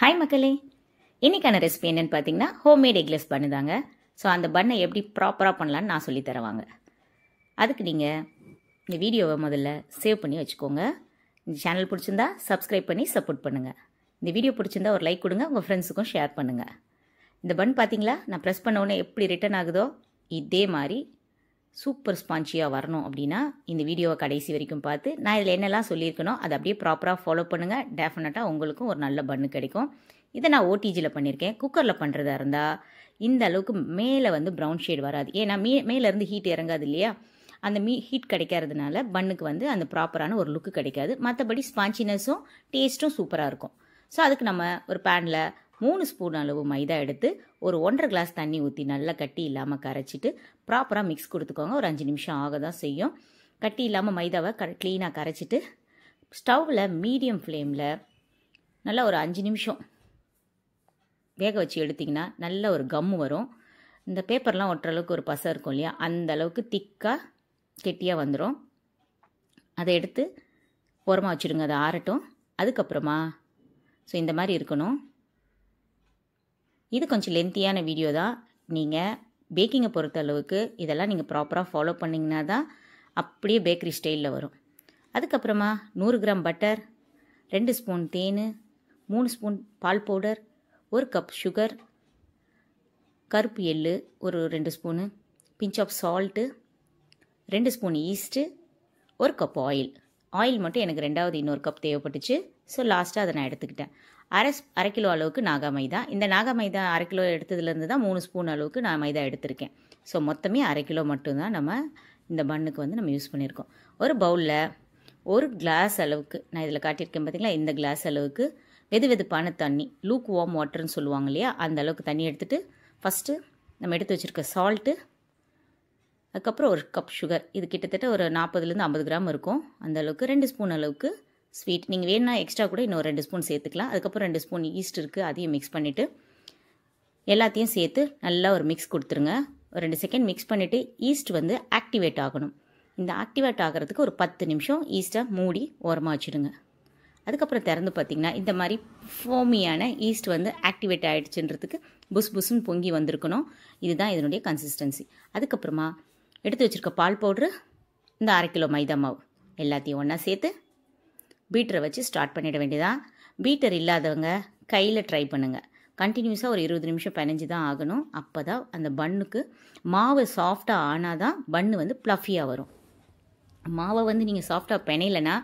hi மக்களே இன்னைக்கான recipe என்னென்னு பார்த்தீங்கன்னா ஹோம் எக்லெஸ் பண்ணு தாங்க ஸோ அந்த பண்ணை எப்படி ப்ராப்பராக பண்ணலான்னு நான் சொல்லி தருவாங்க அதுக்கு நீங்கள் இந்த வீடியோவை முதல்ல சேவ் பண்ணி வச்சுக்கோங்க இந்த சேனல் பிடிச்சிருந்தா சப்ஸ்கிரைப் பண்ணி சப்போர்ட் பண்ணுங்கள் இந்த வீடியோ பிடிச்சிருந்தா ஒரு லைக் கொடுங்க உங்கள் ஃப்ரெண்ட்ஸுக்கும் ஷேர் பண்ணுங்கள் இந்த பன் பார்த்தீங்களா நான் ப்ரெஸ் பண்ண உடனே எப்படி ரிட்டர்ன் ஆகுதோ இதே மாதிரி சூப்பர் ஸ்பான்ஜியாக வரணும் அப்படின்னா இந்த வீடியோவை கடைசி வரைக்கும் பார்த்து நான் இதில் என்னெல்லாம் சொல்லியிருக்கனோ அதை அப்படியே ப்ராப்பராக ஃபாலோ பண்ணுங்கள் டெஃபினட்டாக உங்களுக்கும் ஒரு நல்ல பண்ணு கிடைக்கும் இதை நான் ஓடிஜியில் பண்ணியிருக்கேன் குக்கரில் பண்ணுறதா இருந்தால் இந்த அளவுக்கு மேலே வந்து ப்ரௌன் ஷேட் வராது ஏன்னா மே மேலேருந்து ஹீட் இறங்காது இல்லையா அந்த மீ ஹீட் கிடைக்காததுனால பண்ணுக்கு வந்து அந்த ப்ராப்பரான ஒரு லுக்கு கிடைக்காது மற்றபடி ஸ்பான்ஜினஸும் டேஸ்ட்டும் சூப்பராக இருக்கும் ஸோ அதுக்கு நம்ம ஒரு பேனில் மூணு ஸ்பூன் அளவு மைதா எடுத்து ஒரு ஒன்றரை கிளாஸ் தண்ணி ஊற்றி நல்லா கட்டி இல்லாமல் கரைச்சிட்டு ப்ராப்பராக மிக்ஸ் கொடுத்துக்கோங்க ஒரு அஞ்சு நிமிஷம் ஆக தான் செய்யும் கட்டி இல்லாமல் மைதாவை க க்ளீனாக கரைச்சிட்டு ஸ்டவ்வில் மீடியம் ஃப்ளேமில் நல்லா ஒரு அஞ்சு நிமிஷம் வேக வச்சு எடுத்திங்கன்னா நல்ல ஒரு கம்மு வரும் இந்த பேப்பர்லாம் ஒட்டுற அளவுக்கு ஒரு பசை இருக்கும் இல்லையா அந்த அளவுக்கு திக்காக கெட்டியாக வந்துடும் அதை எடுத்து உரமாக வச்சுடுங்க அதை ஆறட்டும் அதுக்கப்புறமா ஸோ இந்த மாதிரி இருக்கணும் இது கொஞ்சம் லென்த்தியான வீடியோ தான் நீங்கள் பேக்கிங்கை பொறுத்த அளவுக்கு இதெல்லாம் நீங்கள் ப்ராப்பராக ஃபாலோ பண்ணிங்கன்னா தான் அப்படியே பேக்கரி ஸ்டைலில் வரும் அதுக்கப்புறமா நூறு கிராம் பட்டர் ரெண்டு ஸ்பூன் தேன் மூணு ஸ்பூன் பால் பவுடர் ஒரு கப் சுகர் கருப்பு எள்ளு ஒரு ரெண்டு ஸ்பூனு பிஞ்ச் ஆஃப் சால்ட்டு ரெண்டு ஸ்பூன் ஈஸ்ட்டு ஒரு கப் ஆயில் ஆயில் மட்டும் எனக்கு ரெண்டாவது இன்னொரு கப் தேவைப்பட்டுச்சு ஸோ லாஸ்ட்டாக அதை நான் எடுத்துக்கிட்டேன் அரை அரை கிலோ அளவுக்கு நாகா மைதா இந்த நாகா மைதா அரை கிலோ எடுத்ததுலேருந்து தான் மூணு ஸ்பூன் அளவுக்கு நான் மைதா எடுத்திருக்கேன் ஸோ மொத்தமே அரை கிலோ மட்டும்தான் நம்ம இந்த பண்ணுக்கு வந்து நம்ம யூஸ் பண்ணியிருக்கோம் ஒரு பவுலில் ஒரு கிளாஸ் அளவுக்கு நான் இதில் காட்டியிருக்கேன் பார்த்தீங்களா இந்த கிளாஸ் அளவுக்கு வெது வெதுப்பான தண்ணி லூக் வார்ம் வாட்டர்னு சொல்லுவாங்க இல்லையா அந்த அளவுக்கு தண்ணி எடுத்துகிட்டு ஃபஸ்ட்டு நம்ம எடுத்து வச்சுருக்க சால்ட்டு அதுக்கப்புறம் ஒரு கப் சுகர் இது கிட்டத்தட்ட ஒரு நாற்பதுலேருந்து ஐம்பது கிராம் இருக்கும் அந்த அளவுக்கு ரெண்டு ஸ்பூன் அளவுக்கு ஸ்வீட் நீங்கள் வேணும்னா எக்ஸ்ட்ரா கூட இன்னும் ரெண்டு ஸ்பூன் சேர்த்துக்கலாம் அதுக்கப்புறம் ரெண்டு ஸ்பூன் ஈஸ்ட் இருக்குது அதையும் மிக்ஸ் பண்ணிவிட்டு எல்லாத்தையும் சேர்த்து நல்லா ஒரு மிக்ஸ் கொடுத்துருங்க ஒரு ரெண்டு செகண்ட் மிக்ஸ் பண்ணிவிட்டு ஈஸ்ட் வந்து ஆக்டிவேட் ஆகணும் இந்த ஆக்டிவேட் ஆகிறதுக்கு ஒரு பத்து நிமிஷம் ஈஸ்ட்டை மூடி ஓரமாக வச்சுடுங்க அதுக்கப்புறம் திறந்து பார்த்திங்கன்னா இந்த மாதிரி ஃபோமியான ஈஸ்ட் வந்து ஆக்டிவேட் ஆகிடுச்சுன்றதுக்கு புஸ் புஸ்ன்னு பொங்கி வந்திருக்கணும் இதுதான் இதனுடைய கன்சிஸ்டன்சி அதுக்கப்புறமா எடுத்து வச்சுருக்க பால் பவுட்ரு இந்த அரை கிலோ மைதா மாவு எல்லாத்தையும் ஒன்றா சேர்த்து பீட்டரை வச்சு ஸ்டார்ட் பண்ணிட வேண்டியதான் பீட்டர் இல்லாதவங்க கையில் ட்ரை பண்ணுங்கள் கண்டினியூஸாக ஒரு இருபது நிமிஷம் பிணைஞ்சு தான் ஆகணும் அப்போ தான் அந்த பண்ணுக்கு மாவு சாஃப்டாக ஆனால் தான் பண்ணு வந்து ப்ளஃபியாக வரும் மாவை வந்து நீங்கள் சாஃப்டாக பிணையிலனா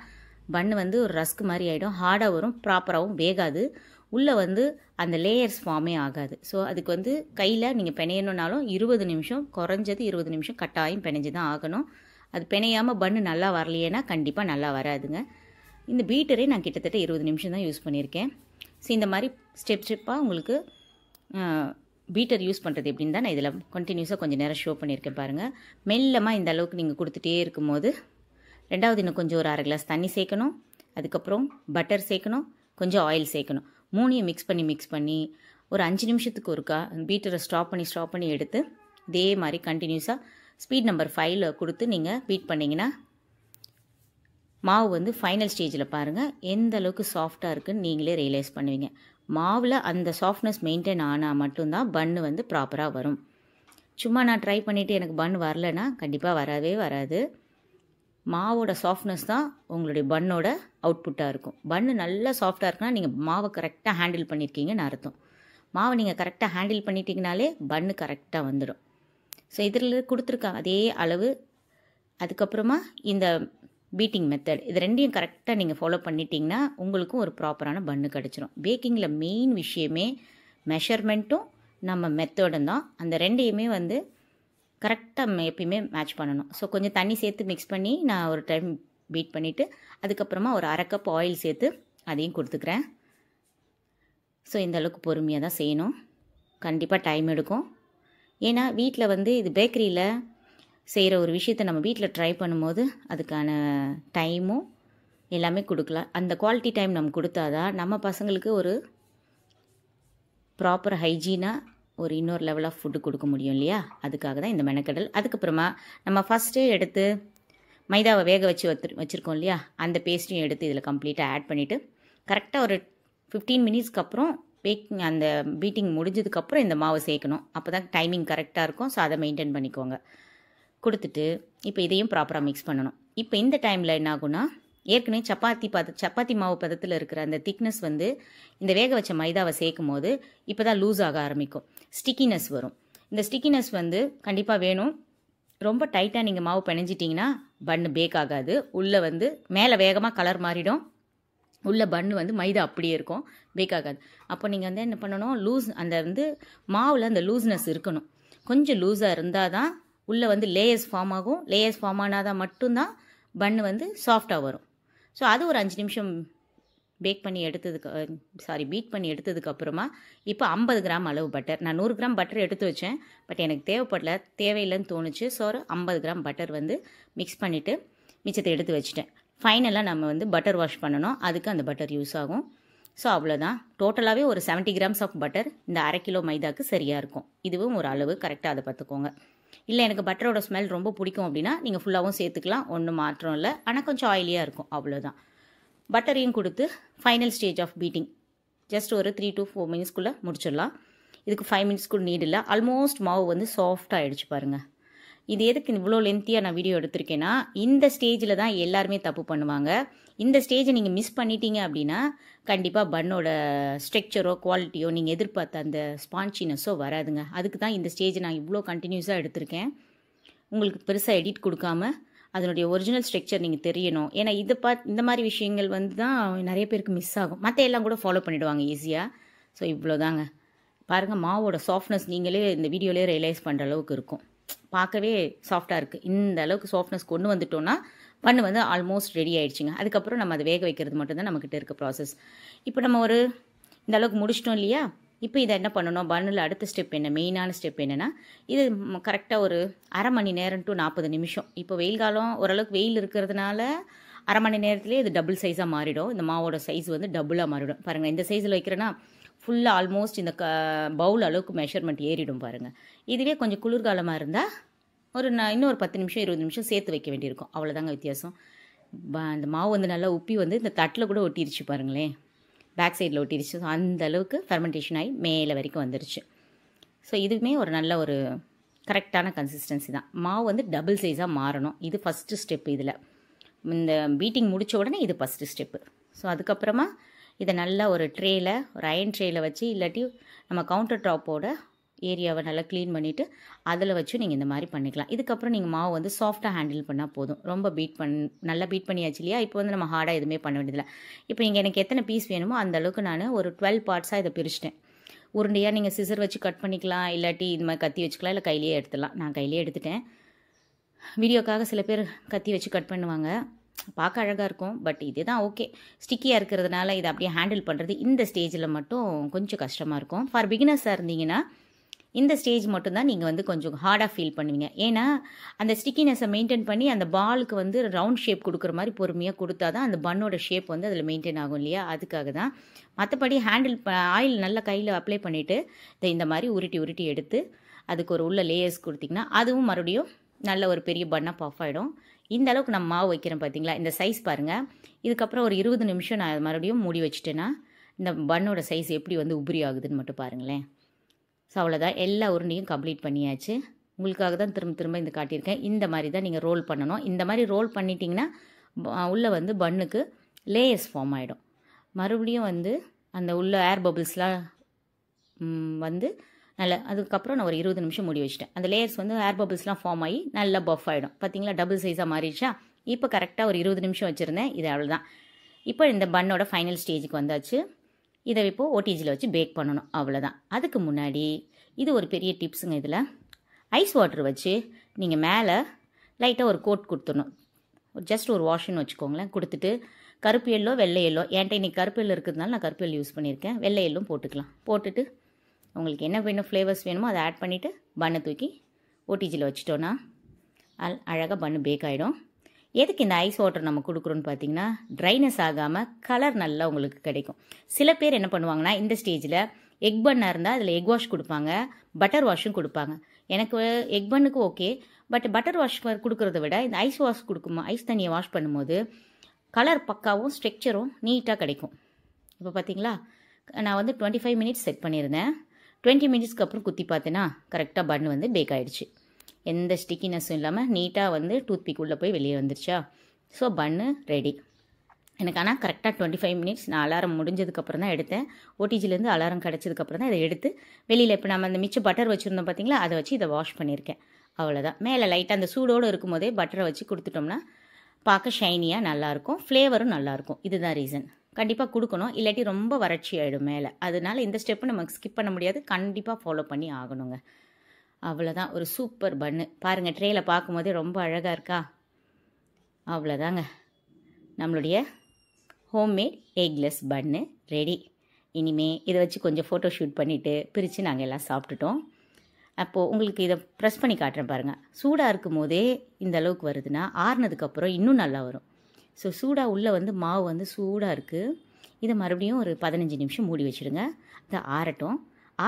பண்ணு வந்து ஒரு ரஸ்க் மாதிரி ஆகிடும் ஹார்டாக வரும் ப்ராப்பராகவும் வேகாது உள்ளே வந்து அந்த லேயர்ஸ் ஃபார்மே ஆகாது ஸோ அதுக்கு வந்து கையில் நீங்கள் பிணையணுன்னாலும் இருபது நிமிஷம் குறைஞ்சது இருபது நிமிஷம் கட்டாயம் பிணைஞ்சு தான் ஆகணும் அது பிணையாமல் பண்ணு நல்லா வரலையேன்னா கண்டிப்பாக நல்லா வராதுங்க இந்த பீட்டரே நான் கிட்டத்தட்ட இருபது நிமிஷம் தான் யூஸ் பண்ணியிருக்கேன் ஸோ இந்த மாதிரி ஸ்டெப் ஸ்டெப்பாக உங்களுக்கு பீட்டர் யூஸ் பண்ணுறது எப்படின்னு தான் நான் இதில் கண்டினியூஸாக கொஞ்சம் நேரம் ஷோ பண்ணியிருக்கேன் பாருங்கள் மெல்லமாக இந்த அளவுக்கு நீங்கள் கொடுத்துட்டே இருக்கும்போது ரெண்டாவது இன்னும் கொஞ்சம் ஒரு அரை கிளாஸ் தண்ணி சேர்க்கணும் அதுக்கப்புறம் பட்டர் சேர்க்கணும் கொஞ்சம் ஆயில் சேர்க்கணும் மூணையும் மிக்ஸ் பண்ணி மிக்ஸ் பண்ணி ஒரு அஞ்சு நிமிஷத்துக்கு ஒருக்கா பீட்டரை ஸ்டாப் பண்ணி ஸ்டாப் பண்ணி எடுத்து இதே மாதிரி கண்டினியூஸாக ஸ்பீட் நம்பர் ஃபைவ்ல கொடுத்து நீங்கள் பீட் பண்ணிங்கன்னா மாவு வந்து ஃபைனல் ஸ்டேஜில் பாருங்கள் எந்த அளவுக்கு சாஃப்டாக இருக்குன்னு நீங்களே ரியலைஸ் பண்ணுவீங்க மாவில் அந்த சாஃப்ட்னஸ் மெயின்டைன் ஆனால் மட்டும்தான் பண்ணு வந்து ப்ராப்பராக வரும் சும்மா நான் ட்ரை பண்ணிவிட்டு எனக்கு பன் வரலன்னா கண்டிப்பாக வரவே வராது மாவோட சாஃப்ட்னஸ் தான் உங்களுடைய பண்ணோட அவுட்புட்டாக இருக்கும் பண்ணு நல்லா சாஃப்டாக இருக்குன்னா நீங்கள் மாவை கரெக்டாக ஹேண்டில் பண்ணியிருக்கீங்கன்னு அர்த்தம் மாவை நீங்கள் கரெக்டாக ஹேண்டில் பண்ணிட்டீங்கனாலே பன்னு கரெக்டாக வந்துடும் ஸோ இதில் கொடுத்துருக்காங்க அதே அளவு அதுக்கப்புறமா இந்த பீட்டிங் மெத்தட் இது ரெண்டையும் கரெக்டாக நீங்கள் ஃபாலோ பண்ணிட்டீங்கன்னா உங்களுக்கும் ஒரு ப்ராப்பரான பண்ணு கிடச்சிரும் பேக்கிங்கில் மெயின் விஷயமே மெஷர்மெண்ட்டும் நம்ம மெத்தடும் தான் அந்த ரெண்டையுமே வந்து கரெக்டாக எப்பயுமே மேட்ச் பண்ணணும் ஸோ கொஞ்சம் தண்ணி சேர்த்து மிக்ஸ் பண்ணி நான் ஒரு டைம் பீட் பண்ணிவிட்டு அதுக்கப்புறமா ஒரு அரை கப் ஆயில் சேர்த்து அதையும் கொடுத்துக்கிறேன் ஸோ இந்த அளவுக்கு பொறுமையாக தான் செய்யணும் கண்டிப்பாக டைம் எடுக்கும் ஏன்னா வீட்டில் வந்து இது பேக்கரியில் செய்கிற ஒரு விஷயத்த நம்ம வீட்டில் ட்ரை பண்ணும்போது அதுக்கான டைமும் எல்லாமே கொடுக்கலாம் அந்த குவாலிட்டி டைம் நம்ம கொடுத்தா தான் நம்ம பசங்களுக்கு ஒரு ப்ராப்பர் ஹைஜீனாக ஒரு இன்னொரு லெவல் ஆஃப் ஃபுட்டு கொடுக்க முடியும் இல்லையா அதுக்காக தான் இந்த மெனக்கடல் அதுக்கப்புறமா நம்ம ஃபஸ்ட்டே எடுத்து மைதாவை வேக வச்சு வச்சு வச்சுருக்கோம் இல்லையா அந்த பேஸ்ட்டையும் எடுத்து இதில் கம்ப்ளீட்டாக ஆட் பண்ணிவிட்டு கரெக்டாக ஒரு ஃபிஃப்டீன் மினிட்ஸ்க்கு அப்புறம் பேக்கிங் அந்த பீட்டிங் முடிஞ்சதுக்கப்புறம் இந்த மாவு சேர்க்கணும் அப்போ தான் டைமிங் கரெக்டாக இருக்கும் ஸோ அதை மெயின்டைன் பண்ணிக்கோங்க கொடுத்துட்டு இப்போ இதையும் ப்ராப்பராக மிக்ஸ் பண்ணணும் இப்போ இந்த டைமில் என்ன ஆகும்னா ஏற்கனவே சப்பாத்தி பத சப்பாத்தி மாவு பதத்தில் இருக்கிற அந்த திக்னஸ் வந்து இந்த வேக வச்ச மைதாவை சேர்க்கும் போது இப்போ தான் லூஸ் ஆக ஆரம்பிக்கும் ஸ்டிக்கினஸ் வரும் இந்த ஸ்டிக்கினஸ் வந்து கண்டிப்பாக வேணும் ரொம்ப டைட்டாக நீங்கள் மாவு பிணைஞ்சிட்டிங்கன்னா பண்ணு பேக் ஆகாது உள்ளே வந்து மேலே வேகமாக கலர் மாறிடும் உள்ள பண்ணு வந்து மைதா அப்படியே இருக்கும் பேக் ஆகாது அப்போ நீங்கள் வந்து என்ன பண்ணணும் லூஸ் அந்த வந்து மாவில் அந்த லூஸ்னஸ் இருக்கணும் கொஞ்சம் லூஸாக இருந்தால் தான் உள்ளே வந்து லேயர்ஸ் ஃபார்ம் ஆகும் லேயர்ஸ் ஃபார்ம் ஆனால் தான் மட்டும்தான் பண்ணு வந்து சாஃப்டாக வரும் ஸோ அது ஒரு அஞ்சு நிமிஷம் பேக் பண்ணி எடுத்ததுக்கு சாரி பீட் பண்ணி எடுத்ததுக்கப்புறமா இப்போ ஐம்பது கிராம் அளவு பட்டர் நான் நூறு கிராம் பட்டர் எடுத்து வச்சேன் பட் எனக்கு தேவைப்படல தேவையில்லைன்னு தோணுச்சு ஸோ ஒரு ஐம்பது கிராம் பட்டர் வந்து மிக்ஸ் பண்ணிவிட்டு மிச்சத்தை எடுத்து வச்சுட்டேன் ஃபைனலாக நம்ம வந்து பட்டர் வாஷ் பண்ணணும் அதுக்கு அந்த பட்டர் யூஸ் ஆகும் ஸோ அவ்வளோதான் டோட்டலாகவே ஒரு செவன்ட்டி கிராம்ஸ் ஆஃப் பட்டர் இந்த அரை கிலோ மைதாக்கு சரியாக இருக்கும் இதுவும் ஒரு அளவு கரெக்டாக அதை பார்த்துக்கோங்க இல்லை எனக்கு பட்டரோட ஸ்மெல் ரொம்ப பிடிக்கும் அப்படின்னா நீங்கள் ஃபுல்லாகவும் சேர்த்துக்கலாம் ஒன்றும் மாற்றம் இல்லை ஆனால் கொஞ்சம் ஆயிலியாக இருக்கும் அவ்வளோதான் பட்டரையும் கொடுத்து final stage of beating just ஒரு த்ரீ டு ஃபோர் மினிட்ஸ்க்குள்ளே முடிச்சிடலாம் இதுக்கு ஃபைவ் மினிட்ஸ் நீடு நீட் இல்லை ஆல்மோஸ்ட் மாவு வந்து சாஃப்ட் ஆகிடுச்சு பாருங்கள் இது எதுக்கு இவ்வளோ லென்த்தியாக நான் வீடியோ எடுத்திருக்கேன்னா இந்த ஸ்டேஜில் தான் எல்லாருமே தப்பு பண்ணுவாங்க இந்த ஸ்டேஜை நீங்கள் மிஸ் பண்ணிட்டீங்க அப்படின்னா கண்டிப்பாக பண்ணோட ஸ்ட்ரக்சரோ குவாலிட்டியோ நீங்கள் எதிர்பார்த்த அந்த ஸ்பான்ச்சினஸோ வராதுங்க அதுக்கு தான் இந்த ஸ்டேஜ் நான் இவ்வளோ கண்டினியூஸாக எடுத்திருக்கேன் உங்களுக்கு பெருசாக எடிட் கொடுக்காம அதனுடைய ஒரிஜினல் ஸ்ட்ரக்சர் நீங்கள் தெரியணும் ஏன்னா இதை பார்த்து இந்த மாதிரி விஷயங்கள் வந்து தான் நிறைய பேருக்கு மிஸ் ஆகும் மற்ற எல்லாம் கூட ஃபாலோ பண்ணிவிடுவாங்க ஈஸியாக ஸோ இவ்வளோ தாங்க பாருங்கள் மாவோட சாஃப்ட்னஸ் நீங்களே இந்த வீடியோலேயே ரியலைஸ் பண்ணுற அளவுக்கு இருக்கும் பார்க்கவே சாஃப்டாக இருக்குது இந்த அளவுக்கு சாஃப்ட்னஸ் கொண்டு வந்துட்டோன்னா பண்ணு வந்து ஆல்மோஸ்ட் ரெடி ஆயிடுச்சுங்க அதுக்கப்புறம் நம்ம அதை வேக வைக்கிறது மட்டும்தான் நம்மக்கிட்ட இருக்க ப்ராசஸ் இப்போ நம்ம ஒரு இந்த அளவுக்கு முடிச்சிட்டோம் இல்லையா இப்போ இதை என்ன பண்ணணும் பன்னில் அடுத்த ஸ்டெப் என்ன மெயினான ஸ்டெப் என்னென்னா இது கரெக்டாக ஒரு அரை மணி நேரம் டு நாற்பது நிமிஷம் இப்போ வெயில் காலம் ஓரளவுக்கு வெயில் இருக்கிறதுனால அரை மணி நேரத்துலேயே இது டபுள் சைஸாக மாறிடும் இந்த மாவோட சைஸ் வந்து டபுளாக மாறிடும் பாருங்கள் இந்த சைஸில் வைக்கிறேன்னா ஃபுல்லாக ஆல்மோஸ்ட் இந்த க பவுல் அளவுக்கு மெஷர்மெண்ட் ஏறிடும் பாருங்கள் இதுவே கொஞ்சம் குளிர்காலமாக இருந்தால் ஒரு நான் இன்னொரு பத்து நிமிஷம் இருபது நிமிஷம் சேர்த்து வைக்க வேண்டியிருக்கும் அவ்வளோதாங்க வித்தியாசம் அந்த மாவு வந்து நல்லா உப்பி வந்து இந்த தட்டில் கூட ஒட்டிருச்சு பாருங்களேன் பேக் சைடில் ஒட்டிருச்சு ஸோ அந்த அளவுக்கு ஃபெர்மெண்டேஷன் ஆகி மேலே வரைக்கும் வந்துருச்சு ஸோ இதுவுமே ஒரு நல்ல ஒரு கரெக்டான கன்சிஸ்டன்சி தான் மாவு வந்து டபுள் சைஸாக மாறணும் இது ஃபஸ்ட்டு ஸ்டெப் இதில் இந்த பீட்டிங் முடித்த உடனே இது ஃபஸ்ட்டு ஸ்டெப்பு ஸோ அதுக்கப்புறமா இதை நல்லா ஒரு ட்ரேயில் ஒரு அயன் ட்ரேயில் வச்சு இல்லாட்டி நம்ம கவுண்டர் டாப்போட ஏரியாவை நல்லா க்ளீன் பண்ணிவிட்டு அதில் வச்சு நீங்கள் இந்த மாதிரி பண்ணிக்கலாம் இதுக்கப்புறம் நீங்கள் மாவு வந்து சாஃப்டாக ஹேண்டில் பண்ணால் போதும் ரொம்ப பீட் பண் நல்லா பீட் பண்ணியாச்சு இல்லையா இப்போ வந்து நம்ம ஹார்டாக எதுவுமே பண்ண வேண்டியதில்லை இப்போ நீங்கள் எனக்கு எத்தனை பீஸ் வேணுமோ அந்த அளவுக்கு நான் ஒரு டுவெல் பார்ட்ஸாக இதை பிரிச்சிட்டேன் உருண்டையாக நீங்கள் சிசர் வச்சு கட் பண்ணிக்கலாம் இல்லாட்டி இது மாதிரி கத்தி வச்சுக்கலாம் இல்லை கையிலேயே எடுத்துடலாம் நான் கையிலே எடுத்துட்டேன் வீடியோக்காக சில பேர் கத்தி வச்சு கட் பண்ணுவாங்க பார்க்க அழகாக இருக்கும் பட் இதுதான் ஓகே ஸ்டிக்கியாக இருக்கிறதுனால இதை அப்படியே ஹேண்டில் பண்ணுறது இந்த ஸ்டேஜில் மட்டும் கொஞ்சம் கஷ்டமாக இருக்கும் ஃபார் பிகினர்ஸாக இருந்தீங்கன்னா இந்த ஸ்டேஜ் மட்டும்தான் நீங்கள் வந்து கொஞ்சம் ஹார்டாக ஃபீல் பண்ணுவீங்க ஏன்னா அந்த ஸ்டிக்கினஸை மெயின்டைன் பண்ணி அந்த பாலுக்கு வந்து ரவுண்ட் ஷேப் கொடுக்குற மாதிரி பொறுமையாக கொடுத்தா தான் அந்த பன்னோட ஷேப் வந்து அதில் மெயின்டைன் ஆகும் இல்லையா அதுக்காக தான் மற்றபடி ஹேண்டில் ஆயில் நல்லா கையில் அப்ளை பண்ணிவிட்டு இந்த மாதிரி உருட்டி உருட்டி எடுத்து அதுக்கு ஒரு உள்ள லேயர்ஸ் கொடுத்திங்கன்னா அதுவும் மறுபடியும் நல்ல ஒரு பெரிய பண்ணாக பஃப் ஆகிடும் இந்த அளவுக்கு நம்ம மாவு வைக்கிறேன் பார்த்தீங்களா இந்த சைஸ் பாருங்கள் இதுக்கப்புறம் ஒரு இருபது நிமிஷம் நான் மறுபடியும் மூடி வச்சுட்டேன்னா இந்த பண்ணோட சைஸ் எப்படி வந்து உபரி ஆகுதுன்னு மட்டும் பாருங்களேன் ஸோ அவ்வளோதான் எல்லா உருண்டையும் கம்ப்ளீட் பண்ணியாச்சு உங்களுக்காக தான் திரும்ப திரும்ப இந்த காட்டியிருக்கேன் இந்த மாதிரி தான் நீங்கள் ரோல் பண்ணணும் இந்த மாதிரி ரோல் பண்ணிட்டீங்கன்னா உள்ளே வந்து பண்ணுக்கு லேயர்ஸ் ஃபார்ம் ஆகிடும் மறுபடியும் வந்து அந்த உள்ள ஏர் பபிள்ஸ்லாம் வந்து நல்ல அதுக்கப்புறம் நான் ஒரு இருபது நிமிஷம் முடி வச்சிட்டேன் அந்த லேயர்ஸ் வந்து ஏர் பபிள்ஸ்லாம் ஃபார்ம் ஆகி நல்லா பஃப் ஆகிடும் பார்த்தீங்களா டபுள் சைஸாக மாறிடுச்சா இப்போ கரெக்டாக ஒரு இருபது நிமிஷம் வச்சுருந்தேன் இது அவ்வளோதான் இப்போ இந்த பண்ணோட ஃபைனல் ஸ்டேஜுக்கு வந்தாச்சு இதை இப்போது ஓடிஜியில் வச்சு பேக் பண்ணணும் அவ்வளோதான் அதுக்கு முன்னாடி இது ஒரு பெரிய டிப்ஸுங்க இதில் ஐஸ் வாட்டர் வச்சு நீங்கள் மேலே லைட்டாக ஒரு கோட் கொடுத்துடணும் ஜஸ்ட் ஒரு வாஷின்னு வச்சுக்கோங்களேன் கொடுத்துட்டு கருப்பு எல்லோ வெள்ளை எல்லோ என்கிட்ட இன்றைக்கி கருப்பு எல்லோ இருக்கிறதுனால நான் கருப்பு எல் யூஸ் பண்ணியிருக்கேன் வெள்ளை எல்லும் போட்டுக்கலாம் போட்டுட்டு உங்களுக்கு என்ன வேணும் ஃப்ளேவர்ஸ் வேணுமோ அதை ஆட் பண்ணிவிட்டு பண்ணை தூக்கி ஓடிஜியில் வச்சுட்டோன்னா அழகாக பண்ணு பேக் ஆகிடும் எதுக்கு இந்த ஐஸ் வாட்டர் நம்ம கொடுக்குறோன்னு பார்த்தீங்கன்னா ட்ரைனஸ் ஆகாமல் கலர் நல்லா உங்களுக்கு கிடைக்கும் சில பேர் என்ன பண்ணுவாங்கன்னா இந்த ஸ்டேஜில் எக் பண்ணாக இருந்தால் அதில் எக் வாஷ் கொடுப்பாங்க பட்டர் வாஷும் கொடுப்பாங்க எனக்கு எக் பண்ணுக்கு ஓகே பட் பட்டர் வாஷ் கொடுக்குறத விட இந்த ஐஸ் வாஷ் கொடுக்குமா ஐஸ் தண்ணியை வாஷ் பண்ணும்போது கலர் பக்காவும் ஸ்ட்ரக்சரும் நீட்டாக கிடைக்கும் இப்போ பார்த்தீங்களா நான் வந்து டுவெண்ட்டி ஃபைவ் மினிட்ஸ் செட் பண்ணியிருந்தேன் டுவெண்ட்டி மினிட்ஸ்க்கு அப்புறம் குத்தி பார்த்தேன்னா கரெக்டாக பன் வந்து பேக் ஆகிடுச்சு எந்த ஸ்டிக்கினஸும் இல்லாமல் நீட்டாக வந்து டூத்பிக் உள்ளே போய் வெளியே வந்துருச்சா ஸோ பன்னு ரெடி எனக்கு ஆனால் கரெக்டாக டுவெண்ட்டி ஃபைவ் மினிட்ஸ் நான் அலாரம் முடிஞ்சதுக்கப்புறம் தான் எடுத்தேன் ஓடிஜிலேருந்து அலாரம் கிடச்சதுக்கப்புறம் தான் இதை எடுத்து வெளியில் இப்போ நம்ம அந்த மிச்ச பட்டர் வச்சுருந்தோம் பார்த்தீங்களா அதை வச்சு இதை வாஷ் பண்ணியிருக்கேன் அவ்வளோதான் மேலே லைட்டாக அந்த சூடோடு இருக்கும்போதே பட்டரை வச்சு கொடுத்துட்டோம்னா பார்க்க ஷைனியாக நல்லாயிருக்கும் ஃப்ளேவரும் நல்லாயிருக்கும் இதுதான் ரீசன் கண்டிப்பாக கொடுக்கணும் இல்லாட்டி ரொம்ப வறட்சி ஆகிடும் மேலே அதனால் இந்த ஸ்டெப்பு நமக்கு ஸ்கிப் பண்ண முடியாது கண்டிப்பாக ஃபாலோ பண்ணி ஆகணுங்க அவ்வளோதான் ஒரு சூப்பர் பன்னு பாருங்கள் ட்ரேயில் பார்க்கும்போதே ரொம்ப அழகாக இருக்கா அவ்வளோதாங்க நம்மளுடைய ஹோம்மேட் எக்லெஸ் பன்னு ரெடி இனிமே இதை வச்சு கொஞ்சம் ஃபோட்டோ ஷூட் பண்ணிவிட்டு பிரித்து நாங்கள் எல்லாம் சாப்பிட்டுட்டோம் அப்போது உங்களுக்கு இதை ப்ரெஸ் பண்ணி காட்டுறேன் பாருங்கள் சூடாக இருக்கும் போதே இந்த அளவுக்கு வருதுன்னா ஆறுனதுக்கப்புறம் இன்னும் நல்லா வரும் ஸோ சூடாக உள்ளே வந்து மாவு வந்து சூடாக இருக்குது இதை மறுபடியும் ஒரு பதினஞ்சு நிமிஷம் மூடி வச்சுடுங்க இதை ஆறட்டும்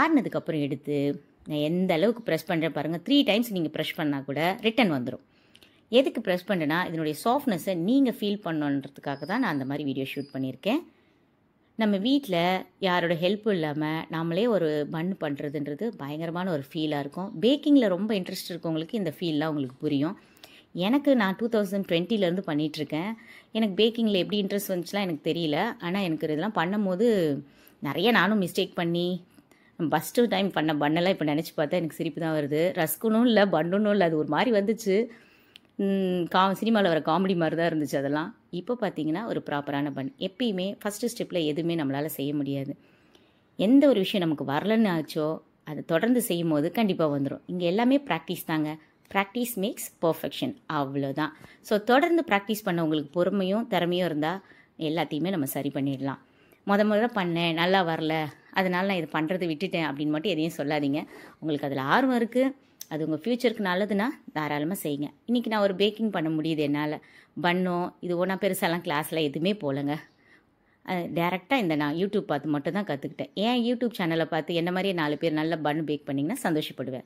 ஆறுனதுக்கப்புறம் எடுத்து நான் எந்த அளவுக்கு ப்ரெஸ் பண்ணுறேன் பாருங்கள் த்ரீ டைம்ஸ் நீங்கள் ப்ரெஷ் பண்ணால் கூட ரிட்டன் வந்துடும் எதுக்கு ப்ரெஸ் பண்ணுன்னா இதனுடைய சாஃப்ட்னஸை நீங்கள் ஃபீல் பண்ணணுன்றதுக்காக தான் நான் அந்த மாதிரி வீடியோ ஷூட் பண்ணியிருக்கேன் நம்ம வீட்டில் யாரோட ஹெல்ப்பும் இல்லாமல் நாமளே ஒரு பன் பண்ணுறதுன்றது பயங்கரமான ஒரு ஃபீலாக இருக்கும் பேக்கிங்கில் ரொம்ப இன்ட்ரெஸ்ட் இருக்கவங்களுக்கு இந்த ஃபீல்லாம் உங்களுக்கு புரியும் எனக்கு நான் டூ தௌசண்ட் டுவெண்ட்டிலேருந்து பண்ணிகிட்ருக்கேன் எனக்கு பேக்கிங்கில் எப்படி இன்ட்ரெஸ்ட் வந்துச்சுலாம் எனக்கு தெரியல ஆனால் எனக்கு இதெல்லாம் பண்ணும்போது நிறைய நானும் மிஸ்டேக் பண்ணி ஃபஸ்ட்டு டைம் பண்ண பண்ணலாம் இப்போ நினச்சி பார்த்தா எனக்கு சிரிப்பு தான் வருது ரஸ்குனும் இல்லை பண்ணுனும் இல்லை அது ஒரு மாதிரி வந்துச்சு கா சினிமாவில் வர காமெடி மாதிரி தான் இருந்துச்சு அதெல்லாம் இப்போ பார்த்தீங்கன்னா ஒரு ப்ராப்பரான பண் எப்பயுமே ஃபஸ்ட்டு ஸ்டெப்பில் எதுவுமே நம்மளால் செய்ய முடியாது எந்த ஒரு விஷயம் நமக்கு வரலன்னு ஆச்சோ அதை தொடர்ந்து செய்யும் போது கண்டிப்பாக வந்துடும் இங்கே எல்லாமே ப்ராக்டிஸ் தாங்க ப்ராக்டிஸ் மேக்ஸ் பர்ஃபெக்ஷன் அவ்வளோதான் ஸோ தொடர்ந்து ப்ராக்டிஸ் பண்ணவங்களுக்கு பொறுமையும் திறமையும் இருந்தால் எல்லாத்தையுமே நம்ம சரி பண்ணிடலாம் முத முதல்ல பண்ணேன் நல்லா வரல அதனால் நான் இது பண்ணுறது விட்டுட்டேன் அப்படின்னு மட்டும் எதையும் சொல்லாதீங்க உங்களுக்கு அதில் ஆர்வம் இருக்குது அது உங்கள் ஃப்யூச்சருக்கு நல்லதுன்னா தாராளமாக செய்யுங்க இன்றைக்கி நான் ஒரு பேக்கிங் பண்ண முடியுது என்னால் பண்ணோம் இது ஒன்றா பெருசாலாம் கிளாஸில் எதுவுமே போகலங்க டேரெக்டாக இந்த நான் யூடியூப் பார்த்து மட்டும் தான் கற்றுக்கிட்டேன் ஏன் யூடியூப் சேனலை பார்த்து என்ன மாதிரியே நாலு பேர் நல்லா பன் பேக் பண்ணிங்கன்னா சந்தோஷப்படுவேன்